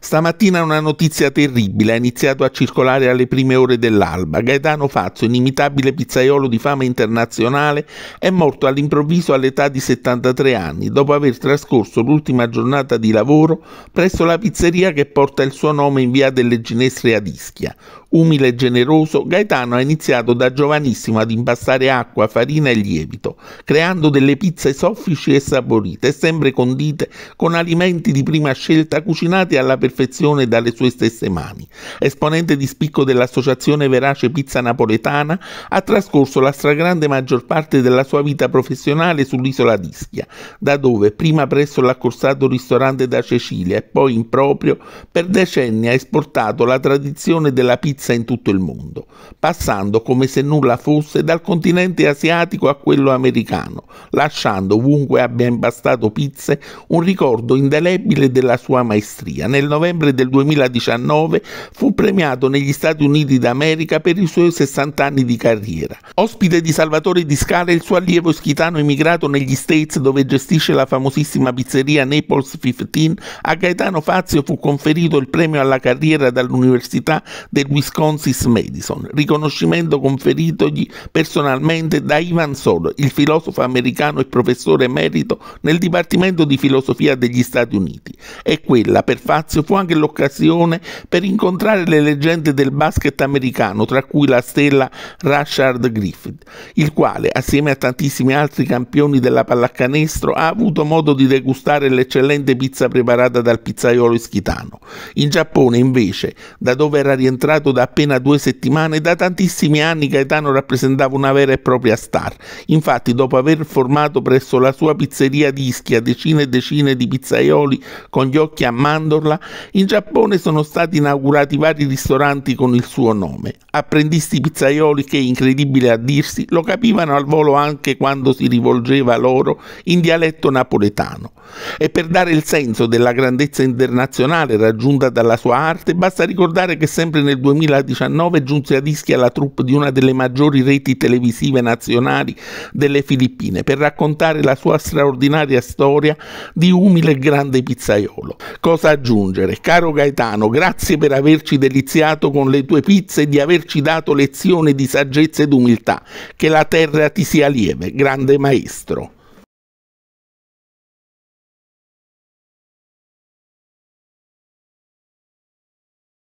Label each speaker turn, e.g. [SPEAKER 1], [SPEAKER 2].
[SPEAKER 1] Stamattina una notizia terribile ha iniziato a circolare alle prime ore dell'alba. Gaetano Fazzo, inimitabile pizzaiolo di fama internazionale, è morto all'improvviso all'età di 73 anni, dopo aver trascorso l'ultima giornata di lavoro presso la pizzeria che porta il suo nome in via delle Ginestre a Ischia. Umile e generoso, Gaetano ha iniziato da giovanissimo ad impastare acqua, farina e lievito, creando delle pizze soffici e saporite, sempre condite con alimenti di prima scelta cucinati alla perfezione perfezione dalle sue stesse mani. Esponente di spicco dell'associazione Verace Pizza Napoletana, ha trascorso la stragrande maggior parte della sua vita professionale sull'isola d'Ischia, da dove, prima presso l'accorsato ristorante da Cecilia e poi in proprio, per decenni ha esportato la tradizione della pizza in tutto il mondo, passando come se nulla fosse dal continente asiatico a quello americano, lasciando ovunque abbia impastato pizze un ricordo indelebile della sua maestria nel novembre del 2019 fu premiato negli Stati Uniti d'America per i suoi 60 anni di carriera. Ospite di Salvatore Di Scala, e il suo allievo ischitano emigrato negli States dove gestisce la famosissima pizzeria Naples 15, a Gaetano Fazio fu conferito il premio alla carriera dall'Università del Wisconsin-Madison, riconoscimento conferitogli personalmente da Ivan Solo, il filosofo americano e professore emerito nel Dipartimento di Filosofia degli Stati Uniti. E quella per Fazio fu anche l'occasione per incontrare le leggende del basket americano, tra cui la stella Rashard Griffith, il quale, assieme a tantissimi altri campioni della pallacanestro, ha avuto modo di degustare l'eccellente pizza preparata dal pizzaiolo ischitano. In Giappone, invece, da dove era rientrato da appena due settimane, da tantissimi anni Gaetano rappresentava una vera e propria star. Infatti, dopo aver formato presso la sua pizzeria di Ischia decine e decine di pizzaioli con gli occhi a mandorla, in Giappone sono stati inaugurati vari ristoranti con il suo nome. Apprendisti pizzaioli che, incredibile a dirsi, lo capivano al volo anche quando si rivolgeva loro in dialetto napoletano. E per dare il senso della grandezza internazionale raggiunta dalla sua arte, basta ricordare che sempre nel 2019 giunse a dischi alla troupe di una delle maggiori reti televisive nazionali delle Filippine per raccontare la sua straordinaria storia di umile e grande pizzaiolo. Cosa aggiungere? scrivere Caro Gaetano, grazie per averci deliziato con le tue pizze e di averci dato lezione di saggezza ed umiltà. Che la terra ti sia lieve, grande maestro.